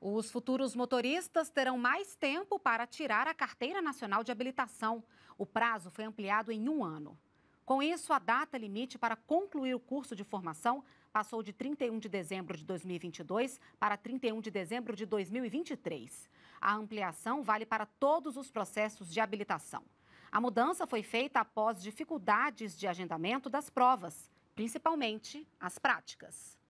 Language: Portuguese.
Os futuros motoristas terão mais tempo para tirar a Carteira Nacional de Habilitação. O prazo foi ampliado em um ano. Com isso, a data limite para concluir o curso de formação passou de 31 de dezembro de 2022 para 31 de dezembro de 2023. A ampliação vale para todos os processos de habilitação. A mudança foi feita após dificuldades de agendamento das provas, principalmente as práticas.